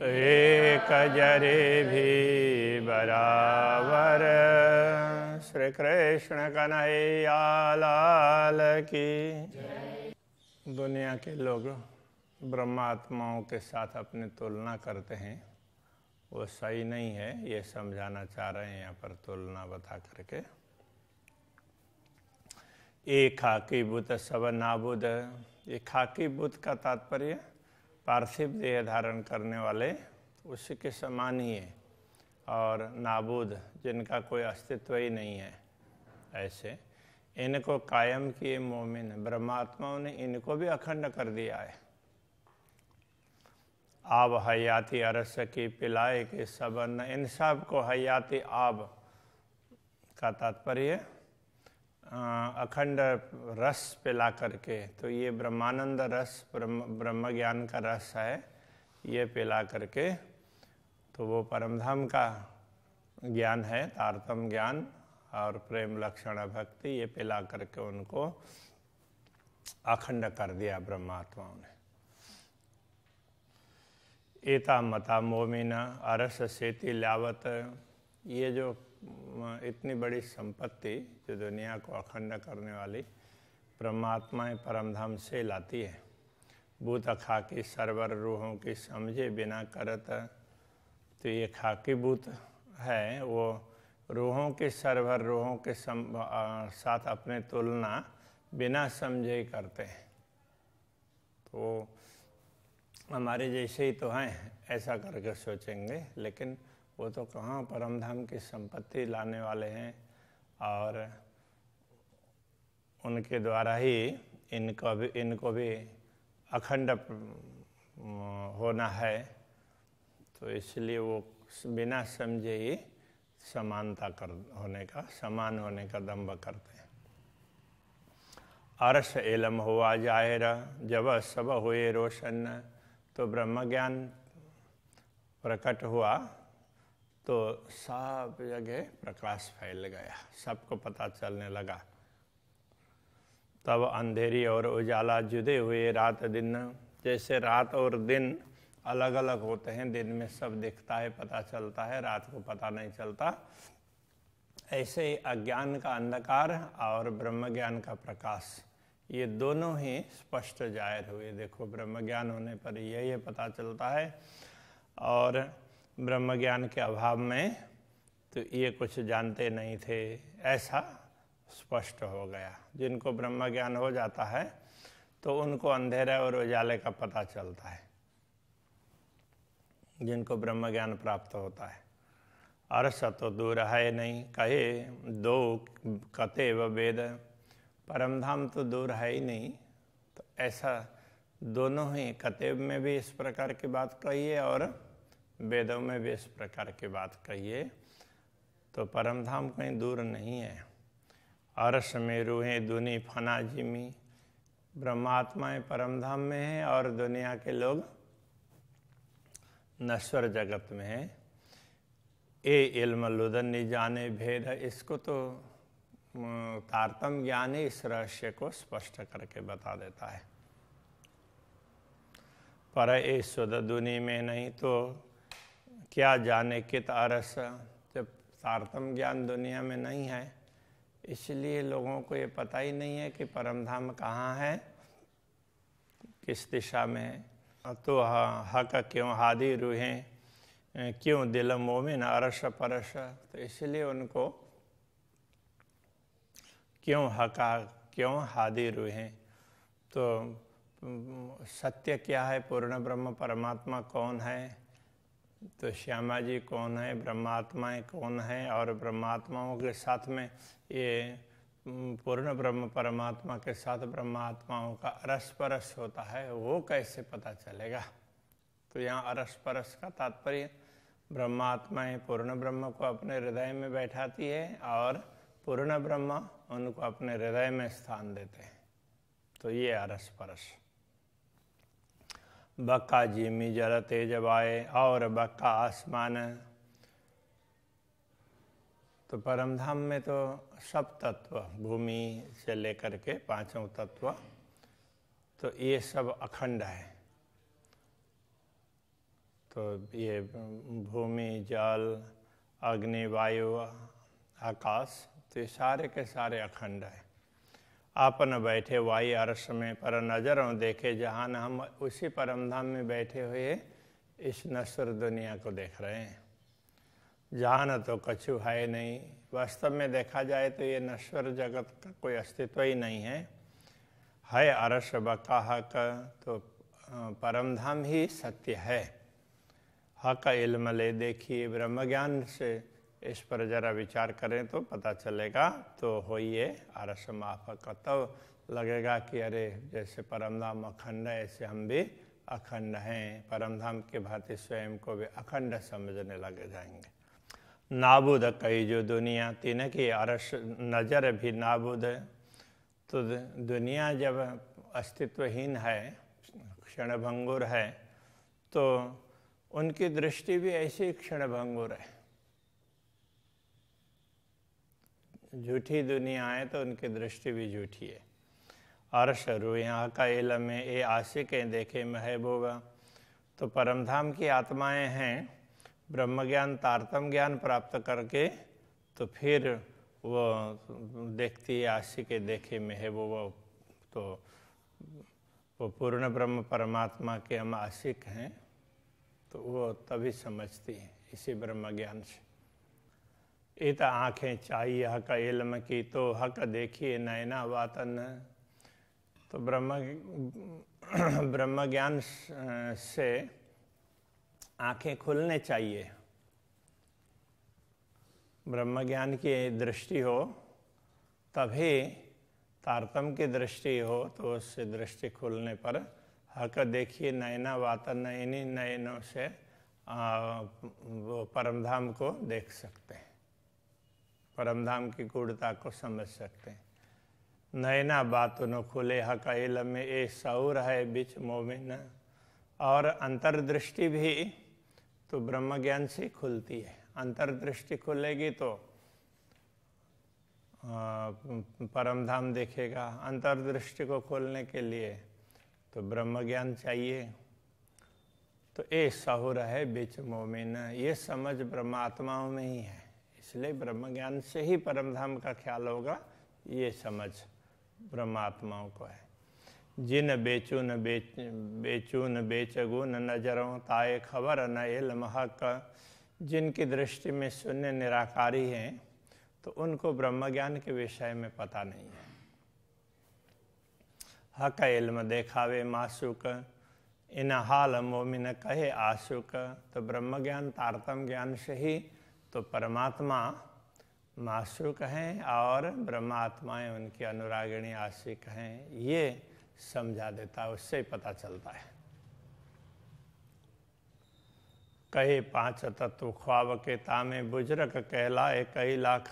एक जरे भी बराबर श्री कृष्ण कन्हैया लाल की दुनिया के लोग ब्रह्मात्माओं के साथ अपनी तुलना करते हैं वो सही नहीं है ये समझाना चाह रहे हैं यहाँ पर तुलना बता करके ए खाकी बुध सब नाबुद ये खाकी बुद्ध का तात्पर्य पार्थिव देह धारण करने वाले उसी के समान ही है और नाबूद जिनका कोई अस्तित्व ही नहीं है ऐसे इनको कायम किए मोमिन ब्रह्मात्माओं ने इनको भी अखंड कर दिया है आब हयाती अरस की पिलाए के सबन इन सब को हयाती आब का तात्पर्य अखंड रस पिला करके तो ये ब्रह्मानंद रस ब्रह्म ज्ञान का रस है ये पिला करके तो वो परमधाम का ज्ञान है तारतम ज्ञान और प्रेम लक्षण भक्ति ये पिला करके उनको अखंड कर दिया ब्रह्मात्माओं ने एता मता मोमिना अरस सेती लावत ये जो इतनी बड़ी संपत्ति जो दुनिया को अखंड करने वाली परमात्माएं परमधाम से लाती है भूत खाकी सरवर रूहों की समझे बिना करत तो ये खाकी भूत है वो रूहों के सर्वर रूहों के सम, आ, साथ अपने तुलना बिना समझे ही करते हैं तो हमारे जैसे ही तो हैं ऐसा करके सोचेंगे लेकिन वो तो कहाँ परम धाम की संपत्ति लाने वाले हैं और उनके द्वारा ही इनको भी इनको भी अखंड होना है तो इसलिए वो बिना समझे ही समानता कर होने का समान होने का दम्भ करते हैं अर्श एलम हुआ जाहिर जब सब हुए रोशन तो ब्रह्म ज्ञान प्रकट हुआ तो सब जगह प्रकाश फैल गया सबको पता चलने लगा तब अंधेरी और उजाला जुदे हुए रात दिन जैसे रात और दिन अलग अलग होते हैं दिन में सब दिखता है पता चलता है रात को पता नहीं चलता ऐसे ही अज्ञान का अंधकार और ब्रह्म ज्ञान का प्रकाश ये दोनों ही स्पष्ट जाहिर हुए देखो ब्रह्म ज्ञान होने पर यही पता चलता है और ब्रह्म ज्ञान के अभाव में तो ये कुछ जानते नहीं थे ऐसा स्पष्ट हो गया जिनको ब्रह्म ज्ञान हो जाता है तो उनको अंधेरे और उजाले का पता चलता है जिनको ब्रह्म ज्ञान प्राप्त होता है अर्ष तो दूर है नहीं कहे दो कते व वेद परमधाम तो दूर है ही नहीं तो ऐसा दोनों ही कतेब में भी इस प्रकार की बात कही है और वेदों में भी इस प्रकार की बात कहिए तो परमधाम कहीं दूर नहीं है अरस में रूहें दुनी फना जिमी ब्रह्मात्माएं परमधाम में हैं और दुनिया के लोग नश्वर जगत में हैं ए इल्म लुदन नि जाने भेद इसको तो तारतम ज्ञान ही इस रहस्य को स्पष्ट करके बता देता है पर ए सुदुनी में नहीं तो क्या जाने कित अरस जब तारतम ज्ञान दुनिया में नहीं है इसलिए लोगों को ये पता ही नहीं है कि परम धाम कहाँ है किस दिशा में है तो हक क्यों हादि रूहें क्यों दिल मोमिन अरस परस तो इसलिए उनको क्यों हका क्यों हादि रूहें तो सत्य क्या है पूर्ण ब्रह्म परमात्मा कौन है तो श्यामा जी कौन है ब्रह्मात्माएं कौन है और ब्रह्मात्माओं के साथ में ये पूर्ण ब्रह्म परमात्मा के साथ ब्रह्मात्माओं का अरस परस होता है वो कैसे पता चलेगा तो यहाँ अरस परस का तात्पर्य ब्रह्मात्माएं पूर्ण ब्रह्म को अपने हृदय में बैठाती है और पूर्ण ब्रह्म उनको अपने हृदय में स्थान देते हैं तो ये अरस परस बक्का जिमी जरा तेज आए और बक्का आसमान तो परमधाम में तो सब तत्व भूमि से लेकर के पांचों तत्व तो ये सब अखंड है तो ये भूमि जल अग्नि वायु आकाश तो ये सारे के सारे अखंड है आपन बैठे वाई अरस में पर नजरों देखे जहाँ हम उसी परमधाम में बैठे हुए इस नश्वर दुनिया को देख रहे हैं जहाँ न तो कछु है नहीं वास्तव में देखा जाए तो ये नश्वर जगत का कोई अस्तित्व ही नहीं है है अरस बका हक तो परमधाम ही सत्य है हक इल्म ले देखिए ब्रह्म ज्ञान से इस पर जरा विचार करें तो पता चलेगा तो हो ये आरस माफक तब लगेगा कि अरे जैसे परमधाम अखंड है ऐसे हम भी अखंड हैं परमधाम के भांति स्वयं को भी अखंड समझने लग जाएंगे नाबुद कही जो दुनिया तीन की अरस नज़र भी नाबुद तो दुनिया जब अस्तित्वहीन है क्षणभंगुर है तो उनकी दृष्टि भी ऐसी क्षणभंगुर है झूठी दुनिया है तो उनकी दृष्टि भी झूठी है अर्श शरु यहाँ का इलम है ए है देखे महबूबा तो परमधाम की आत्माएं हैं ब्रह्म ज्ञान तारतम ज्ञान प्राप्त करके तो फिर वो देखती है आशिक देखे महबूबा तो वो पूर्ण ब्रह्म परमात्मा के हम आशिक हैं तो वो तभी समझती है इसी ब्रह्म ज्ञान से इत आँखें चाहिए हक इल्म की तो हक देखिए नैना वातन तो ब्रह्म ब्रह्म ज्ञान से आँखें खुलने चाहिए ब्रह्म ज्ञान की दृष्टि हो तभी तारतम की दृष्टि हो तो उससे दृष्टि खुलने पर हक देखिए नैना वातन इन्हीं नयनों से वो परमधाम को देख सकते हैं परमधाम की गुणता को समझ सकते हैं नैना बात न खुले हक में ए सौर है बिच मोमिन और अंतर्दृष्टि भी तो ब्रह्म ज्ञान से खुलती है अंतर्दृष्टि खुलेगी तो परम धाम देखेगा अंतर्दृष्टि को खोलने के लिए तो ब्रह्म ज्ञान चाहिए तो ए सहुर है बिच मोमिन ये समझ ब्रह्मात्माओं में ही है इसलिए ब्रह्म ज्ञान से ही परम धाम का ख्याल होगा ये समझ ब्रह्मात्माओं को है जिन बेचू न बेच बेचू न बेचगु न नजरों ताए खबर न एल महक जिनकी दृष्टि में शून्य निराकारी हैं तो उनको ब्रह्म ज्ञान के विषय में पता नहीं है हक इल्म देखावे मासुक इन हाल मोमिन कहे आशुक तो ब्रह्म ज्ञान तारतम ज्ञान से ही तो परमात्मा माशुक हैं और ब्रह्मात्माएं उनकी अनुरागिणी आशिक हैं ये समझा देता है उससे ही पता चलता है कहे पांच तत्व ख्वाब के तामे बुजरक कहलाए कई लाख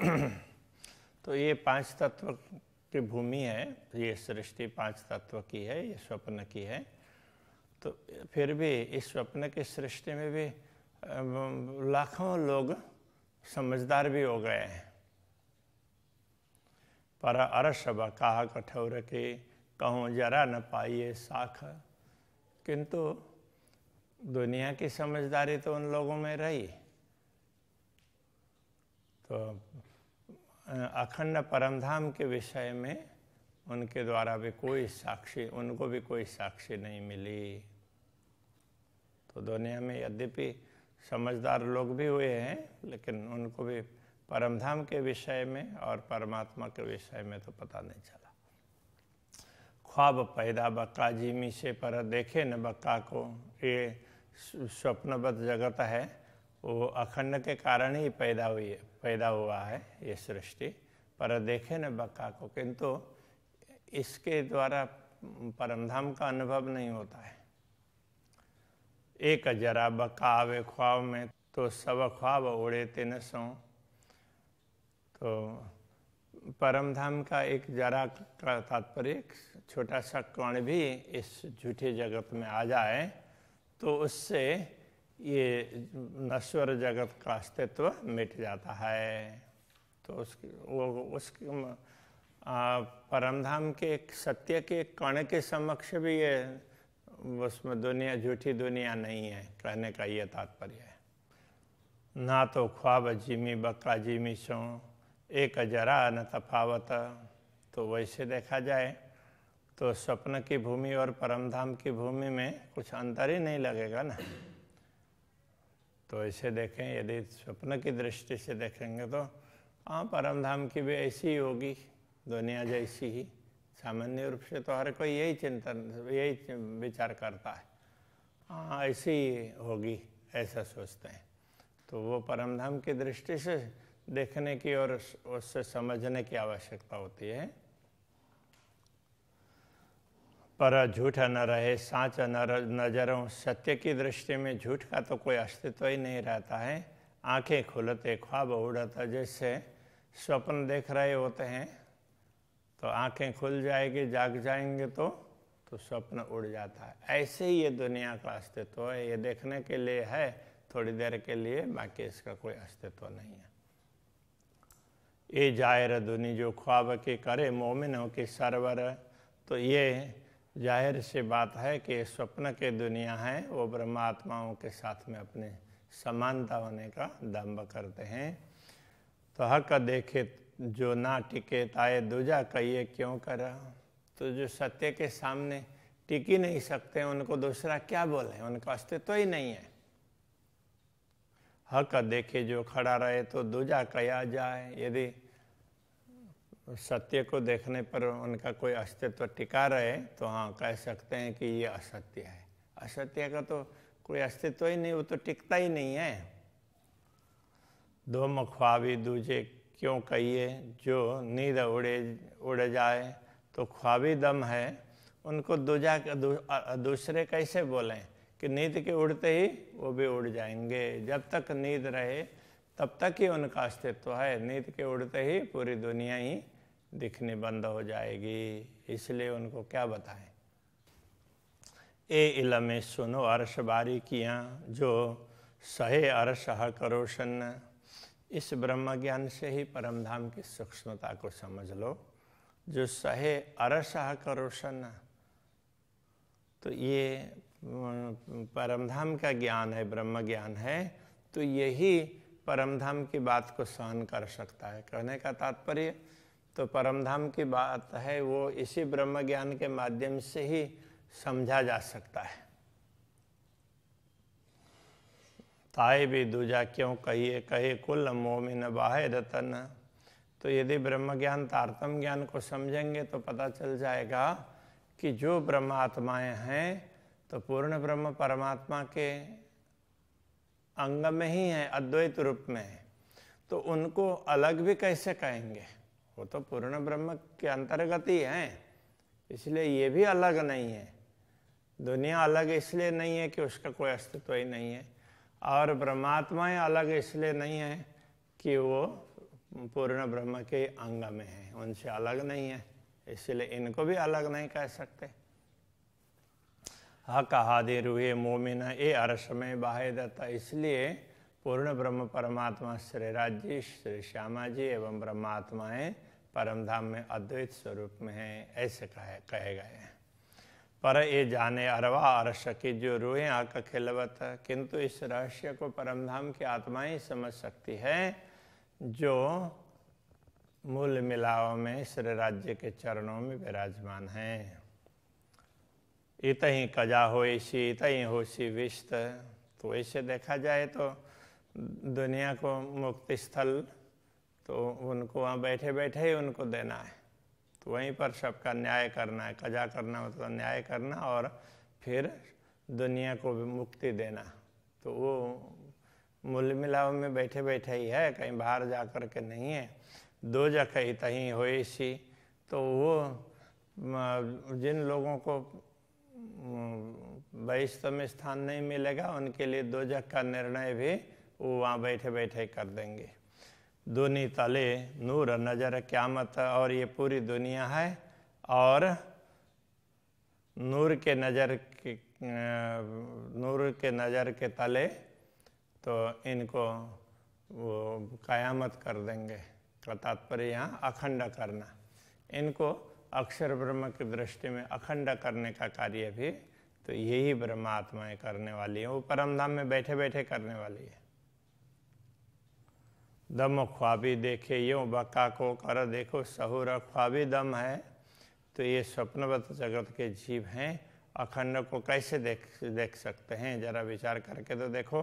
तो ये पांच तत्व की भूमि है ये सृष्टि पांच तत्व की है ये स्वप्न की है तो फिर भी इस स्वप्न की सृष्टि में भी लाखों लोग समझदार भी हो गए हैं पर अरसभ कहा कठोर के कहूँ जरा न पाइए साख किंतु दुनिया की समझदारी तो उन लोगों में रही तो अखंड परमधाम के विषय में उनके द्वारा भी कोई साक्षी उनको भी कोई साक्षी नहीं मिली तो दुनिया में यद्यपि समझदार लोग भी हुए हैं लेकिन उनको भी परमधाम के विषय में और परमात्मा के विषय में तो पता नहीं चला ख्वाब पैदा बक्का जिमी से पर देखे न बक्का को ये स्वप्नबद्ध जगत है वो अखंड के कारण ही पैदा हुई है पैदा हुआ है ये सृष्टि पर देखे न बक्का को किंतु इसके द्वारा परमधाम का अनुभव नहीं होता है एक जरा बकावे ख्वाब में तो सब ख्वाब उड़े न सो तो परम धाम का एक जरा का तात्पर्य छोटा सा कण भी इस झूठे जगत में आ जाए तो उससे ये नश्वर जगत का अस्तित्व मिट जाता है तो उस वो उसकी परमधाम के सत्य के कण के समक्ष भी ये उसमें दुनिया झूठी दुनिया नहीं है कहने का ये तात्पर्य है ना तो ख्वाब जिमी बकरा जिमी सो एक जरा न तफावत तो वैसे देखा जाए तो स्वप्न की भूमि और परमधाम की भूमि में कुछ अंतर ही नहीं लगेगा ना तो ऐसे देखें यदि स्वप्न की दृष्टि से देखेंगे तो हाँ परमधाम की भी ऐसी ही होगी दुनिया जैसी ही सामान्य रूप से तो हर कोई यही चिंतन यही विचार करता है हाँ ऐसी होगी ऐसा सोचते हैं तो वो परमधाम की दृष्टि से देखने की और उससे समझने की आवश्यकता होती है पर झूठा न रहे साँचा न नजरों सत्य की दृष्टि में झूठ का तो कोई अस्तित्व ही नहीं रहता है आंखें खुलते ख्वाब उड़ता जैसे स्वप्न देख रहे होते हैं तो आंखें खुल जाएगी जाग जाएंगे तो तो स्वप्न उड़ जाता है ऐसे ही ये दुनिया का अस्तित्व है ये देखने के लिए है थोड़ी देर के लिए बाकी इसका कोई अस्तित्व नहीं है ये जाहिर दुनिया जो ख्वाब के करे मोमिनों की सरवर तो ये जाहिर सी बात है कि स्वप्न के दुनिया है वो ब्रह्मात्माओं के साथ में अपने समानता होने का दम्भ करते हैं तो हक देखे जो ना टिके ताए दूजा कहिए क्यों कर तो जो सत्य के सामने टिक ही नहीं सकते उनको दूसरा क्या बोले उनका अस्तित्व तो ही नहीं है हक देखे जो खड़ा रहे तो दूजा कया जाए यदि सत्य को देखने पर उनका कोई अस्तित्व तो टिका रहे तो हाँ कह सकते हैं कि ये असत्य है असत्य का तो कोई अस्तित्व तो ही नहीं वो तो टिकता ही नहीं है दो मखवावी दूजे क्यों कहिए जो नींद उड़े उड़ जाए तो ख्वाबी दम है उनको दूजा दूसरे कैसे बोलें कि नींद के उड़ते ही वो भी उड़ जाएंगे जब तक नींद रहे तब तक ही उनका अस्तित्व है नींद के उड़ते ही पूरी दुनिया ही दिखने बंद हो जाएगी इसलिए उनको क्या बताएं ए इलमे सुनो अर्श बारी किया जो सहे अर्श करो इस ब्रह्म ज्ञान से ही परम धाम की सूक्ष्मता को समझ लो जो सहे अरसह करोशन तो ये परम धाम का ज्ञान है ब्रह्म ज्ञान है तो यही परम धाम की बात को सहन कर सकता है कहने का तात्पर्य तो परम धाम की बात है वो इसी ब्रह्म ज्ञान के माध्यम से ही समझा जा सकता है ताए भी दूजा क्यों कहिए कहे कुल मोमिन बाहे रतन तो यदि ब्रह्म ज्ञान तारतम ज्ञान को समझेंगे तो पता चल जाएगा कि जो ब्रह्मात्माएं हैं तो पूर्ण ब्रह्म परमात्मा के अंग में ही हैं अद्वैत रूप में है तो उनको अलग भी कैसे कहेंगे वो तो पूर्ण ब्रह्म के अंतर्गत ही हैं इसलिए ये भी अलग नहीं है दुनिया अलग इसलिए नहीं है कि उसका कोई अस्तित्व ही नहीं है और ब्रह्मात्माएं अलग इसलिए नहीं है कि वो पूर्ण ब्रह्म के अंग में है उनसे अलग नहीं है इसलिए इनको भी अलग नहीं कह सकते हक हादे रूहे मोमिन ए अर्ष में बाहे दत्ता इसलिए पूर्ण ब्रह्म परमात्मा श्री राजी श्री श्यामा जी एवं ब्रह्मात्माएं परमधाम में अद्वैत स्वरूप में है ऐसे कहे कहे गए हैं पर ये जाने अरवा अरश की जो रूहे आक खिलवत किंतु इस रहस्य को परमधाम की आत्मा ही समझ सकती है जो मूल मिलाव में श्री राज्य के चरणों में विराजमान है इत ही कजा हो ऐसी इत ही होशी विस्त तो ऐसे देखा जाए तो दुनिया को मुक्ति स्थल तो उनको वहाँ बैठे बैठे ही उनको देना है तो वहीं पर सबका न्याय करना है कजा करना मतलब न्याय करना और फिर दुनिया को भी मुक्ति देना तो वो मूल मिलाव में बैठे बैठे ही है कहीं बाहर जा कर के नहीं है दो जगह तहीं हो सी तो वो जिन लोगों को बहिष्तम स्थान नहीं मिलेगा उनके लिए दो जख का निर्णय भी वो वहाँ बैठे बैठे कर देंगे दुनी तले नूर नजर क्यामत और ये पूरी दुनिया है और नूर के नज़र के नूर के नज़र के तले तो इनको वो कयामत कर देंगे का तात्पर्य यहाँ अखंड करना इनको अक्षर ब्रह्म की दृष्टि में अखंड करने का कार्य भी तो यही ब्रह्मात्माएँ करने वाली है वो परमधाम में बैठे बैठे करने वाली है दम ख्वाबी देखे यूँ बका को कर देखो सहूर ख्वाबी दम है तो ये स्वप्नवत जगत के जीव हैं अखंड को कैसे देख देख सकते हैं जरा विचार करके तो देखो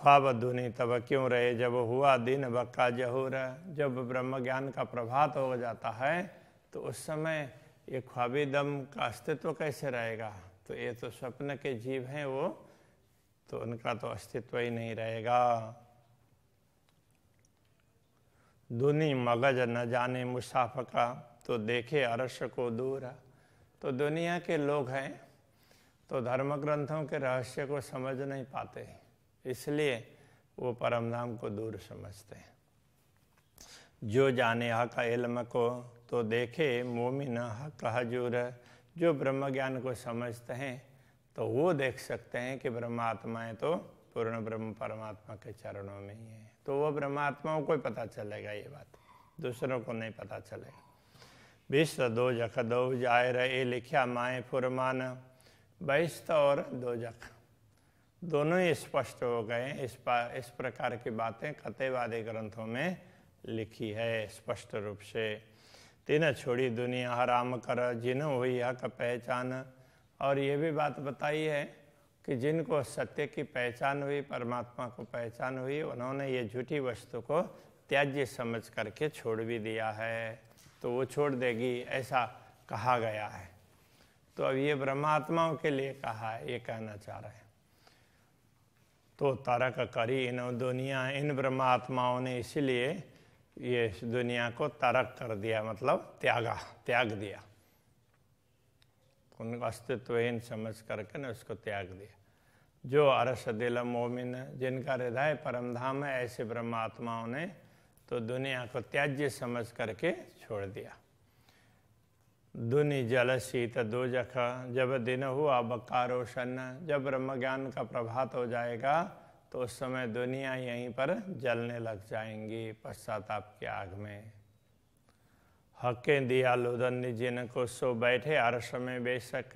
ख्वाब धुनी तब क्यों रहे जब हुआ दिन बक्का जहूर जब ब्रह्म ज्ञान का प्रभात हो जाता है तो उस समय ये ख्वाबी दम का अस्तित्व कैसे रहेगा तो ये तो स्वप्न के जीव हैं वो तो उनका तो अस्तित्व ही नहीं रहेगा धुनी मगज न जाने मुसाफका तो देखे अरश को दूर तो दुनिया के लोग हैं तो धर्म ग्रंथों के रहस्य को समझ नहीं पाते इसलिए वो परम धाम को दूर समझते हैं जो जाने हक इल्म को तो देखे मोमिन हक हजूर जो ब्रह्म ज्ञान को समझते हैं तो वो देख सकते हैं कि ब्रह्मात्माएं तो पूर्ण ब्रह्म परमात्मा के चरणों में ही हैं तो वह परमात्माओं को पता चलेगा ये बात दूसरों को नहीं पता चलेगा विश्व दो जख दो जाय रे लिखिया माए फुरमान बैस्त और दो जख दोनों ही स्पष्ट हो गए इस पा इस प्रकार की बातें कतेवादी ग्रंथों में लिखी है स्पष्ट रूप से तीन छोड़ी दुनिया हराम कर जिन हुई हक पहचान और ये भी बात बताई है कि जिनको सत्य की पहचान हुई परमात्मा को पहचान हुई उन्होंने ये झूठी वस्तु को त्याज्य समझ करके छोड़ भी दिया है तो वो छोड़ देगी ऐसा कहा गया है तो अब ये ब्रह्मात्माओं के लिए कहा है ये कहना चाह रहे हैं तो तारक करी इन दुनिया इन ब्रह्मात्माओं ने इसलिए ये दुनिया को तारक कर दिया मतलब त्यागा त्याग दिया उन अस्तित्वहीन समझ करके ने उसको त्याग दिया जो अरस दिल मोमिन है जिनका हृदय परम धाम है ऐसे ब्रह्मात्माओं ने तो दुनिया को त्याज्य समझ करके छोड़ दिया दुनि जल शीत दो जख जब दिन हुआ बक्का रोशन जब ब्रह्म ज्ञान का प्रभात हो जाएगा तो उस समय दुनिया यहीं पर जलने लग जाएंगी पश्चाताप की आग में हके दिया लोधन्य जिनको सो बैठे अर्श में बेशक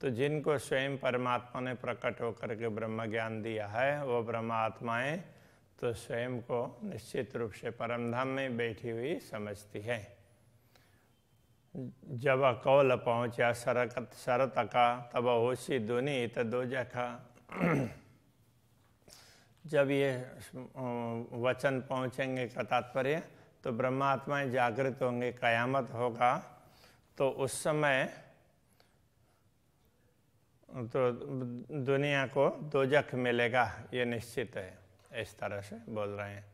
तो जिनको स्वयं परमात्मा ने प्रकट होकर के ब्रह्म ज्ञान दिया है वो ब्रह्मात्माएं तो स्वयं को निश्चित रूप से परम धाम में बैठी हुई समझती है जब अकौल पहुँचा सरकत शरत का तब होशी दुनी दो जखा जब ये वचन पहुँचेंगे का तात्पर्य तो ब्रह्मात्माएं जागृत होंगे कयामत होगा तो उस समय तो दुनिया को दो जख मिलेगा ये निश्चित है इस तरह से बोल रहे हैं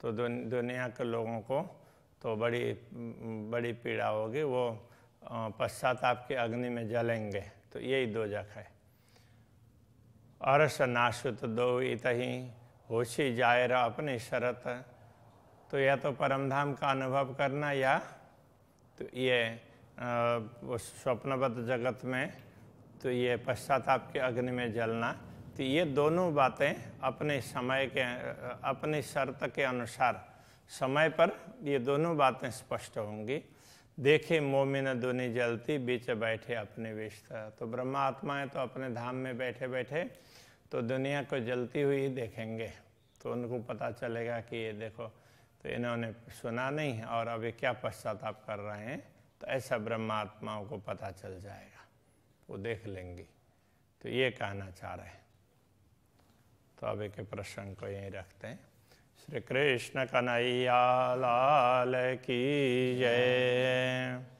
तो दुनिया के लोगों को तो बड़ी बड़ी पीड़ा होगी वो पश्चाताप की अग्नि में जलेंगे तो यही दो जख है अरस तो दो ही होशी जायरा अपनी शरत तो या तो परमधाम का अनुभव करना या तो ये स्वप्नबद्ध जगत में तो ये पश्चाताप के अग्नि में जलना तो ये दोनों बातें अपने समय के अपनी शर्त के अनुसार समय पर ये दोनों बातें स्पष्ट होंगी देखे मोमिन दुनी जलती बीच बैठे अपने विस्तर तो ब्रह्मा आत्माएं तो अपने धाम में बैठे बैठे तो दुनिया को जलती हुई देखेंगे तो उनको पता चलेगा कि ये देखो तो इन्होंने सुना नहीं और अब ये क्या पश्चाताप कर रहे हैं तो ऐसा ब्रह्मात्माओं को पता चल जाएगा वो देख लेंगी तो ये कहना चाह रहे हैं तो अब के प्रश्न को यहीं रखते हैं श्री कृष्ण कन्हैया लाल की जय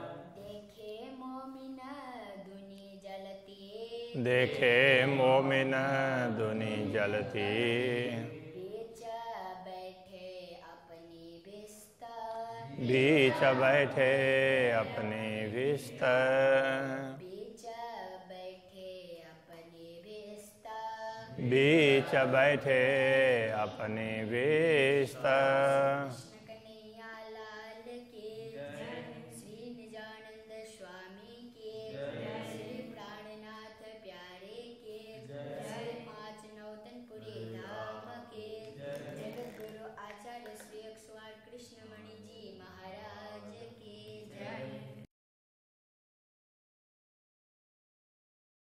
देखे मोमिन दुनी जलती बीच बैठे अपने बिस्तर बीच बैठे अपने बिस्तर